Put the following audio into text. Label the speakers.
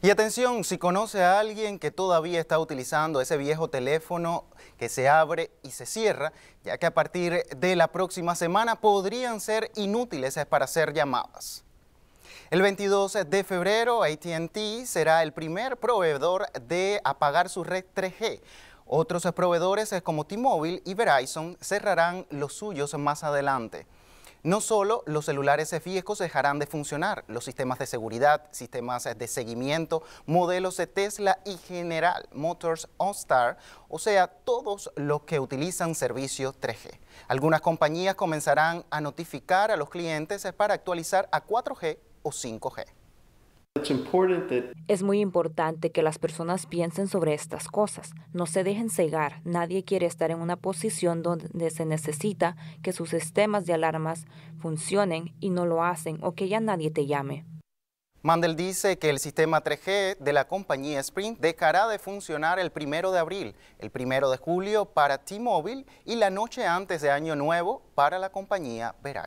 Speaker 1: Y atención, si conoce a alguien que todavía está utilizando ese viejo teléfono que se abre y se cierra, ya que a partir de la próxima semana podrían ser inútiles para hacer llamadas. El 22 de febrero, ATT será el primer proveedor de apagar su red 3G. Otros proveedores como T-Mobile y Verizon cerrarán los suyos más adelante. No solo los celulares fiescos dejarán de funcionar, los sistemas de seguridad, sistemas de seguimiento, modelos de Tesla y General Motors Star, o sea, todos los que utilizan servicios 3G. Algunas compañías comenzarán a notificar a los clientes para actualizar a 4G o 5G.
Speaker 2: Es muy importante que las personas piensen sobre estas cosas, no se dejen cegar, nadie quiere estar en una posición donde se necesita que sus sistemas de alarmas funcionen y no lo hacen o que ya nadie te llame.
Speaker 1: Mandel dice que el sistema 3G de la compañía Sprint dejará de funcionar el primero de abril, el primero de julio para T-Mobile y la noche antes de Año Nuevo para la compañía Verizon.